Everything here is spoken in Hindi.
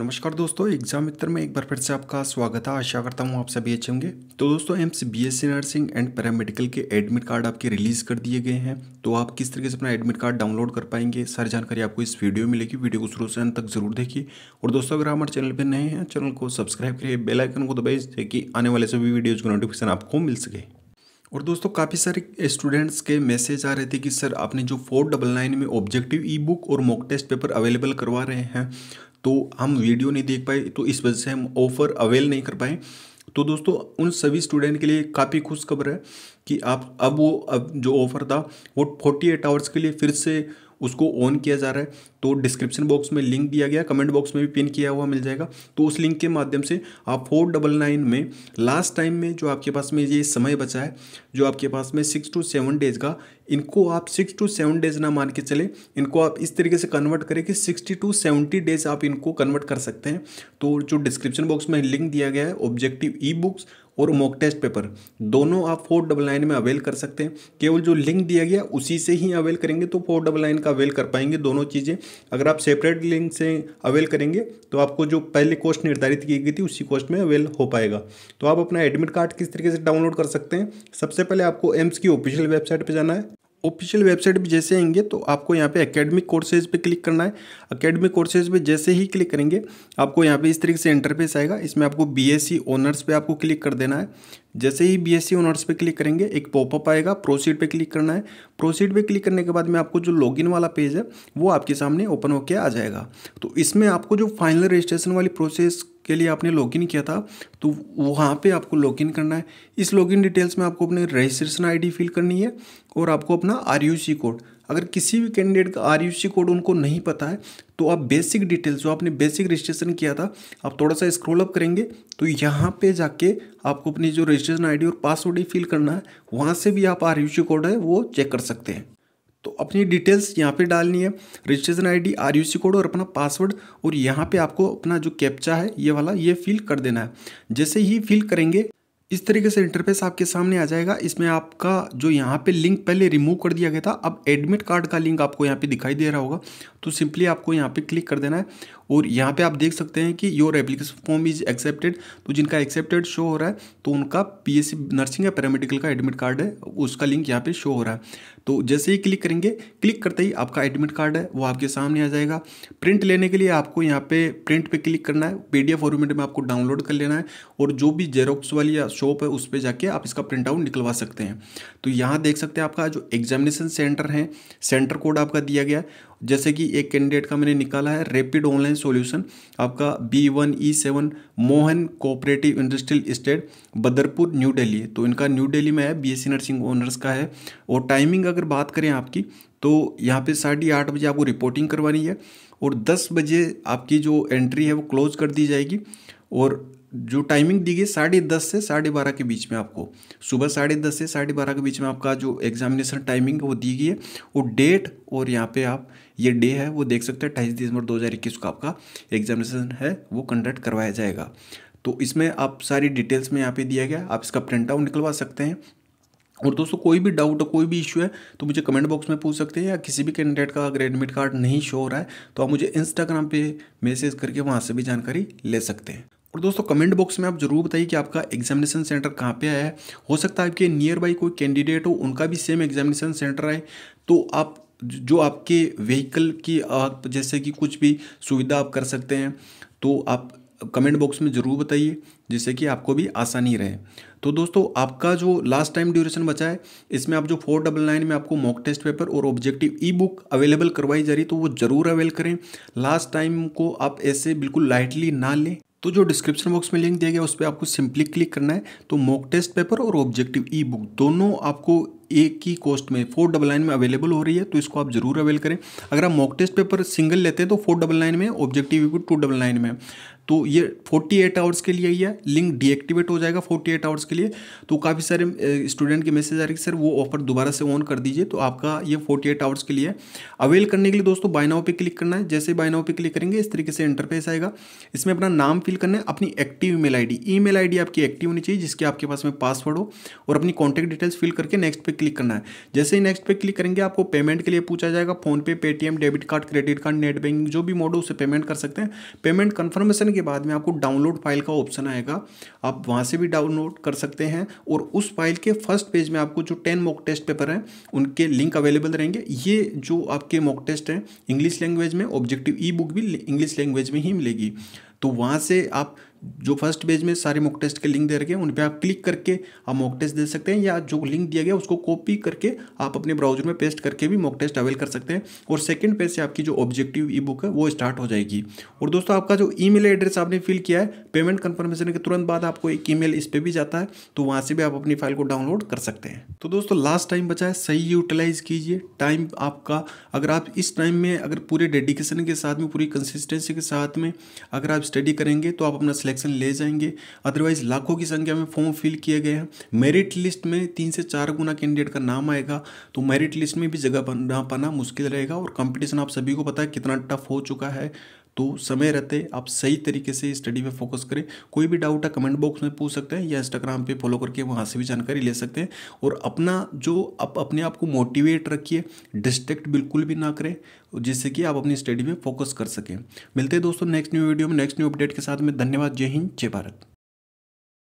नमस्कार दोस्तों एग्जाम मित्र में एक बार फिर से आपका स्वागत है आशा करता हूँ आप सभी अच्छे होंगे तो दोस्तों AIIMS BSc nursing and paramedical के एडमिट कार्ड आपके रिलीज़ कर दिए गए हैं तो आप किस तरीके से अपना एडमिट कार्ड डाउनलोड कर पाएंगे सारी जानकारी आपको इस वीडियो में मिलेगी वीडियो को शुरू से अंत तक जरूर देखिए और दोस्तों अगर हमारे चैनल पर नए हैं चैनल को सब्सक्राइब करिए बेलाइकन को दबाइए ताकि आने वाले सभी वीडियोज़ का नोटिफिकेशन आपको मिल सके और दोस्तों काफ़ी सारे स्टूडेंट्स के मैसेज आ रहे थे कि सर आपने जो फोर डबल नाइन में ऑब्जेक्टिव ई बुक और मॉक टेस्ट पेपर अवेलेबल करवा रहे हैं तो हम वीडियो नहीं देख पाए तो इस वजह से हम ऑफ़र अवेल नहीं कर पाए तो दोस्तों उन सभी स्टूडेंट के लिए काफ़ी खुशखबर है कि आप अब वो अब जो ऑफ़र था वो फोर्टी एट आवर्स के लिए फिर से उसको ऑन किया जा रहा है तो डिस्क्रिप्शन बॉक्स में लिंक दिया गया कमेंट बॉक्स में भी पिन किया हुआ मिल जाएगा तो उस लिंक के माध्यम से आप फोर डबल नाइन में लास्ट टाइम में जो आपके पास में ये समय बचा है जो आपके पास में सिक्स टू सेवन डेज का इनको आप सिक्स टू सेवन डेज ना मान के चले इनको आप इस तरीके से कन्वर्ट करें कि सिक्सटी टू सेवेंटी डेज आप इनको कन्वर्ट कर सकते हैं तो जो डिस्क्रिप्शन बॉक्स में लिंक दिया गया है ऑब्जेक्टिव ई बुक्स और मॉक टेस्ट पेपर दोनों आप फोर डबल नाइन में अवेल कर सकते हैं केवल जो लिंक दिया गया उसी से ही अवेल करेंगे तो फोर डबल नाइन का अवेल कर पाएंगे दोनों चीज़ें अगर आप सेपरेट लिंक से अवेल करेंगे तो आपको जो पहले कॉस्ट निर्धारित की गई थी उसी कॉस्ट में अवेल हो पाएगा तो आप अपना एडमिट कार्ड किस तरीके से डाउनलोड कर सकते हैं सबसे पहले आपको एम्स की ऑफिशियल वेबसाइट पर जाना है ऑफिशियल वेबसाइट भी जैसे आएंगे तो आपको यहाँ पे एकेडमिक कोर्सेज पे क्लिक करना है एकेडमिक कोर्सेज पे जैसे ही क्लिक करेंगे आपको यहाँ पे इस तरीके से इंटरफेस आएगा इसमें आपको बीएससी ऑनर्स e पे आपको क्लिक कर देना है जैसे ही बीएससी ऑनर्स e पे क्लिक करेंगे एक पॉपअप आएगा प्रोसीड पे क्लिक करना है प्रोसीड पे क्लिक करने के बाद में आपको जो लॉगिन वाला पेज है वो आपके सामने ओपन होकर आ जाएगा तो इसमें आपको जो फाइनल रजिस्ट्रेशन वाली प्रोसेस के लिए आपने लॉगिन किया था तो वहाँ पे आपको लॉगिन करना है इस लॉगिन डिटेल्स में आपको अपने रजिस्ट्रेशन आईडी फिल करनी है और आपको अपना आर कोड अगर किसी भी कैंडिडेट का आर कोड उनको नहीं पता है तो आप बेसिक डिटेल्स जो आपने बेसिक रजिस्ट्रेशन किया था आप थोड़ा सा स्क्रोल अप करेंगे तो यहाँ पे जाके आपको अपनी जो रजिस्ट्रेशन आईडी और पासवर्ड ही फिल करना है वहाँ से भी आप आर कोड है वो चेक कर सकते हैं तो अपनी डिटेल्स यहाँ पे डालनी है रजिस्ट्रेशन आईडी आरयूसी कोड और अपना पासवर्ड और यहाँ पे आपको अपना जो कैप्चा है ये वाला ये फिल कर देना है जैसे ही फिल करेंगे इस तरीके से इंटरफेस आपके सामने आ जाएगा इसमें आपका जो यहाँ पे लिंक पहले रिमूव कर दिया गया था अब एडमिट कार्ड का लिंक आपको यहाँ पे दिखाई दे रहा होगा तो सिंपली आपको यहाँ पे क्लिक कर देना है और यहाँ पे आप देख सकते हैं कि your application form is accepted तो जिनका एक्सेप्टेड शो हो रहा है तो उनका पीएससी नर्सिंग या पैरामेडिकल का एडमिट कार्ड है उसका लिंक यहाँ पे शो हो रहा है तो जैसे ही क्लिक करेंगे क्लिक करते ही आपका एडमिट कार्ड है वो आपके सामने आ जाएगा प्रिंट लेने के लिए आपको यहाँ पे प्रिंट पे क्लिक करना है एफ फॉर्मेट में आपको डाउनलोड कर लेना है और जो भी जेरोक्स वाली या शॉप है उस पर जाके आप इसका प्रिंट आउट निकलवा सकते हैं तो यहाँ देख सकते हैं आपका जो एग्जामिनेशन सेंटर है सेंटर कोड आपका दिया गया है जैसे कि एक कैंडिडेट का मैंने निकाला है रैपिड ऑनलाइन सॉल्यूशन आपका B one E seven Mohan cooperative industrial estate Badarpur new Delhi तो इनका न्यू दिल्ली में है बीएससी नर्सिंग ऑनर्स का है और टाइमिंग अगर बात करें आपकी तो यहाँ पे साढ़े आठ बजे आपको रिपोर्टिंग करवानी है और दस बजे आपकी जो एंट्री है वो क्लोज कर दी जाएगी और जो टाइमिंग दी गई साढ़े दस से साढ़े बारह के बीच में आपको सुबह साढ़े दस से साढ़े बारह के बीच में आपका जो एग्जामिनेशन टाइमिंग वो दी गई है वो डेट और यहाँ पे आप ये डे है वो देख सकते हैं अट्ठाईस दिसंबर दो हज़ार इक्कीस को आपका एग्जामिनेशन है वो कंडक्ट करवाया जाएगा तो इसमें आप सारी डिटेल्स में यहाँ पे दिया गया आप इसका प्रिंट आउट निकलवा सकते हैं और दोस्तों कोई भी डाउट कोई भी इश्यू है तो मुझे कमेंट बॉक्स में पूछ सकते हैं या किसी भी कैंडिडेट का अगर एडमिट कार्ड नहीं शो हो रहा है तो आप मुझे इंस्टाग्राम पे मैसेज करके वहाँ से भी जानकारी ले सकते हैं और दोस्तों कमेंट बॉक्स में आप जरूर बताइए कि आपका एग्जामिनेशन सेंटर कहाँ पे आया है हो सकता है आपके नियर बाई कोई कैंडिडेट हो उनका भी सेम एग्जामिनेशन सेंटर आए तो आप जो आपके व्हीकल की आप जैसे कि कुछ भी सुविधा आप कर सकते हैं तो आप कमेंट बॉक्स में ज़रूर बताइए जिससे कि आपको भी आसानी रहे तो दोस्तों आपका जो लास्ट टाइम ड्यूरेशन बचा है इसमें आप जो फोर डबल नाइन में आपको मॉक टेस्ट पेपर और ऑब्जेक्टिव ई बुक अवेलेबल करवाई जा रही तो वो ज़रूर अवेल करें लास्ट टाइम को आप ऐसे बिल्कुल लाइटली ना लें तो जो डिस्क्रिप्शन बॉक्स में लिंक दिया गया उस पर आपको सिंपली क्लिक करना है तो मॉक टेस्ट पेपर और ऑब्जेक्टिव ई बुक दोनों आपको एक ही कॉस्ट में फोर डबल नाइन में अवेलेबल हो रही है तो इसको आप जरूर अवेल करें अगर आप मॉक टेस्ट पेपर सिंगल लेते हैं तो फोर डबल नाइन में objective e book two double nine में तो ये 48 आवर्स के लिए ही है लिंक डीएक्टिवेट हो जाएगा 48 आवर्स के लिए तो काफ़ी सारे स्टूडेंट के मैसेज आ रहे हैं कि सर वो ऑफर दोबारा से ऑन कर दीजिए तो आपका ये 48 आवर्स के लिए अवेल करने के लिए दोस्तों बाइनाओ पे क्लिक करना है जैसे बाइनाओ पे क्लिक करेंगे इस तरीके से इंटरफेस आएगा इसमें अपना नाम फिल करना है अपनी active email mail I D आपकी एक्टिव होनी चाहिए जिसके आपके पास में पासवर्ड हो और अपनी कॉन्टैक्ट डिटेल्स फिल करके नेक्स्ट पे क्लिक करना है जैसे ही नेक्स्ट पे क्लिक करेंगे आपको पेमेंट के लिए पूछा जाएगा PhonePe Paytm debit card credit card net banking जो भी मोड हो उसे पेमेंट कर सकते हैं पेमेंट कन्फर्मेशन के बाद में आपको डाउनलोड फाइल का ऑप्शन आएगा आप वहाँ से भी डाउनलोड कर सकते हैं और उस फाइल के फर्स्ट पेज में आपको जो टेन मॉक टेस्ट पेपर हैं उनके लिंक अवेलेबल रहेंगे ये जो आपके मॉक टेस्ट हैं इंग्लिश लैंग्वेज में ऑब्जेक्टिव ई बुक भी इंग्लिश लैंग्वेज में ही मिलेगी तो वहाँ से आप जो फर्स्ट पेज में सारे मॉक टेस्ट के लिंक दे रखे हैं उन पर आप क्लिक करके आप मॉक टेस्ट दे सकते हैं या जो लिंक दिया गया उसको कॉपी करके आप अपने ब्राउजर में पेस्ट करके भी मॉक टेस्ट अवेल कर सकते हैं और सेकंड पेज से आपकी जो ऑब्जेक्टिव ई बुक है वो स्टार्ट हो जाएगी और दोस्तों आपका जो ई एड्रेस आपने फिल किया है पेमेंट कन्फर्मेशन के तुरंत बाद आपको एक ई इस पर भी जाता है तो वहाँ से भी आप अपनी फाइल को डाउनलोड कर सकते हैं तो दोस्तों लास्ट टाइम बचा है सही यूटिलाइज़ कीजिए टाइम आपका अगर आप इस टाइम में अगर पूरे डेडिकेशन के साथ में पूरी कंसिस्टेंसी के साथ में अगर आप स्टडी करेंगे तो आप अपना सिलेक्शन ले जाएंगे अदरवाइज लाखों की संख्या में फॉर्म फिल किए गए हैं मेरिट लिस्ट में तीन से चार गुना कैंडिडेट का नाम आएगा तो मेरिट लिस्ट में भी जगह बना पाना मुश्किल रहेगा और कंपटीशन आप सभी को पता है कितना टफ हो चुका है तो समय रहते आप सही तरीके से स्टडी पे फोकस करें कोई भी डाउट है कमेंट बॉक्स में पूछ सकते हैं या इंस्टाग्राम पे फॉलो करके वहाँ से भी जानकारी ले सकते हैं और अपना जो आप अपने आप को मोटिवेट रखिए डिस्ट्रैक्ट बिल्कुल भी ना करें जिससे कि आप अपनी स्टडी में फोकस कर सकें मिलते हैं दोस्तों नेक्स्ट न्यू वीडियो में नेक्स्ट न्यू अपडेट के साथ में धन्यवाद जय हिंद जय भारत